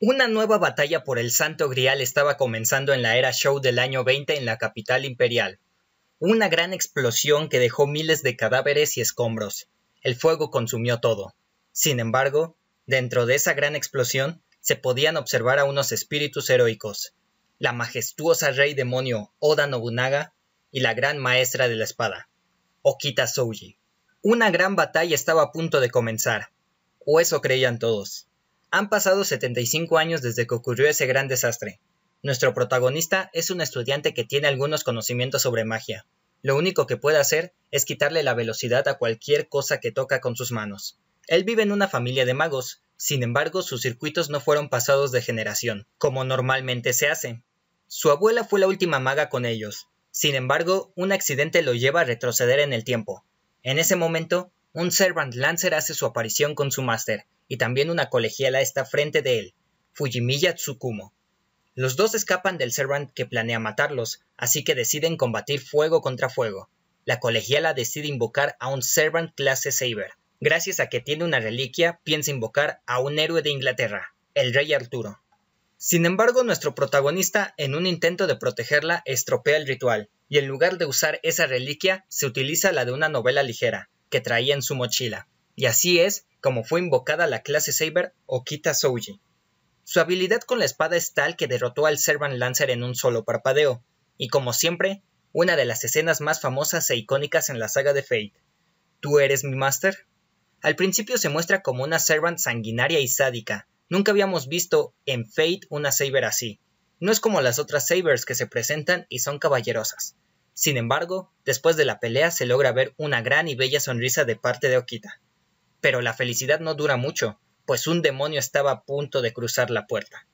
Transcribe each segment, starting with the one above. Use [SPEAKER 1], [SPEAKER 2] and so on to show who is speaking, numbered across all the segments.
[SPEAKER 1] Una nueva batalla por el Santo Grial estaba comenzando en la era show del año 20 en la capital imperial. Una gran explosión que dejó miles de cadáveres y escombros. El fuego consumió todo. Sin embargo, dentro de esa gran explosión se podían observar a unos espíritus heroicos, la majestuosa rey demonio Oda Nobunaga y la gran maestra de la espada, Okita Souji. Una gran batalla estaba a punto de comenzar, o eso creían todos. Han pasado 75 años desde que ocurrió ese gran desastre. Nuestro protagonista es un estudiante que tiene algunos conocimientos sobre magia. Lo único que puede hacer es quitarle la velocidad a cualquier cosa que toca con sus manos. Él vive en una familia de magos, sin embargo sus circuitos no fueron pasados de generación, como normalmente se hace. Su abuela fue la última maga con ellos, sin embargo un accidente lo lleva a retroceder en el tiempo. En ese momento, un Servant Lancer hace su aparición con su máster, y también una colegiala está frente de él, Fujimiya Tsukumo. Los dos escapan del Servant que planea matarlos, así que deciden combatir fuego contra fuego. La colegiala decide invocar a un Servant clase Saber. Gracias a que tiene una reliquia, piensa invocar a un héroe de Inglaterra, el rey Arturo. Sin embargo, nuestro protagonista, en un intento de protegerla, estropea el ritual, y en lugar de usar esa reliquia, se utiliza la de una novela ligera, que traía en su mochila. Y así es como fue invocada la clase Saber Okita Souji. Su habilidad con la espada es tal que derrotó al Servant Lancer en un solo parpadeo, y como siempre, una de las escenas más famosas e icónicas en la saga de Fate. ¿Tú eres mi master? Al principio se muestra como una Servant sanguinaria y sádica. Nunca habíamos visto en Fate una Saber así. No es como las otras Sabers que se presentan y son caballerosas. Sin embargo, después de la pelea se logra ver una gran y bella sonrisa de parte de Okita. Pero la felicidad no dura mucho, pues un demonio estaba a punto de cruzar la puerta.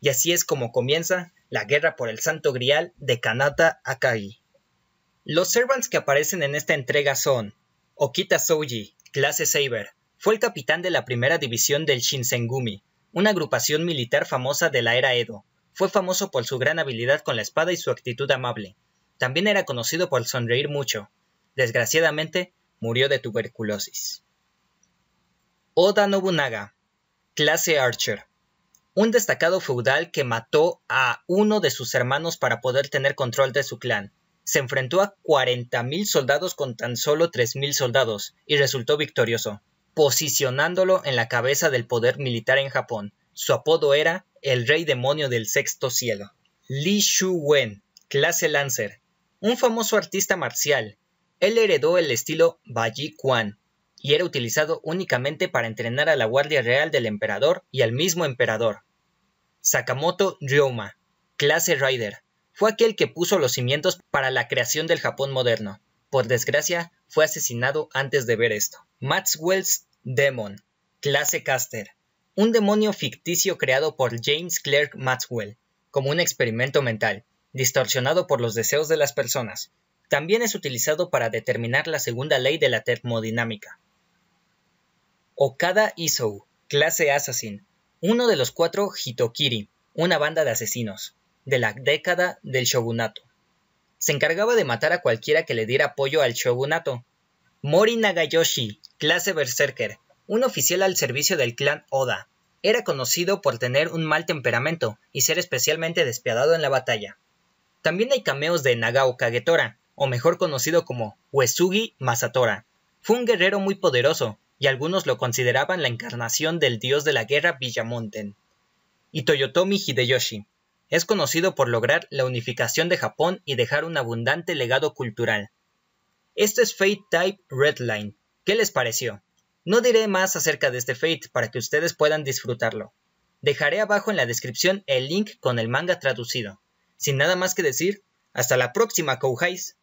[SPEAKER 1] Y así es como comienza la guerra por el Santo Grial de Kanata Akagi. Los Servants que aparecen en esta entrega son Okita Souji, clase Saber, fue el capitán de la primera división del Shinsengumi, una agrupación militar famosa de la era Edo. Fue famoso por su gran habilidad con la espada y su actitud amable. También era conocido por sonreír mucho. Desgraciadamente, murió de tuberculosis. Oda Nobunaga, clase Archer, un destacado feudal que mató a uno de sus hermanos para poder tener control de su clan. Se enfrentó a 40.000 soldados con tan solo 3.000 soldados y resultó victorioso, posicionándolo en la cabeza del poder militar en Japón. Su apodo era el Rey Demonio del Sexto Cielo. Li Shu Wen, clase Lancer, un famoso artista marcial. Él heredó el estilo Baji Quan, y era utilizado únicamente para entrenar a la Guardia Real del Emperador y al mismo Emperador. Sakamoto Ryoma, clase Rider, fue aquel que puso los cimientos para la creación del Japón moderno. Por desgracia, fue asesinado antes de ver esto. Maxwell's Demon, clase Caster, un demonio ficticio creado por James Clerk Maxwell, como un experimento mental, distorsionado por los deseos de las personas. También es utilizado para determinar la segunda ley de la termodinámica. Okada Isou, clase Assassin, uno de los cuatro Hitokiri, una banda de asesinos, de la década del shogunato. Se encargaba de matar a cualquiera que le diera apoyo al shogunato. Mori Nagayoshi, clase Berserker, un oficial al servicio del clan Oda. Era conocido por tener un mal temperamento y ser especialmente despiadado en la batalla. También hay cameos de Nagao Kagetora, o mejor conocido como Uesugi Masatora. Fue un guerrero muy poderoso, y algunos lo consideraban la encarnación del dios de la guerra Villamonten. Y Toyotomi Hideyoshi es conocido por lograr la unificación de Japón y dejar un abundante legado cultural. Este es Fate Type Redline. ¿Qué les pareció? No diré más acerca de este Fate para que ustedes puedan disfrutarlo. Dejaré abajo en la descripción el link con el manga traducido. Sin nada más que decir, hasta la próxima, Kouhais.